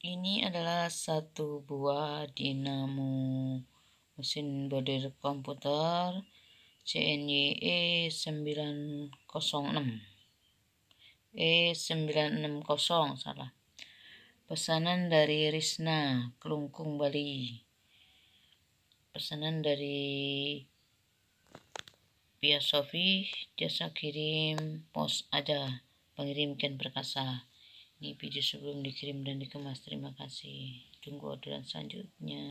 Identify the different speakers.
Speaker 1: Ini adalah satu buah dinamo mesin bodir komputer CNYE 906 E 960 e salah pesanan dari Risna Kelungkung Bali pesanan dari Pia Sofi jasa kirim pos aja pengirimkan Ken Perkasa ini video sebelum dikirim dan dikemas. Terima kasih. Tunggu orderan selanjutnya.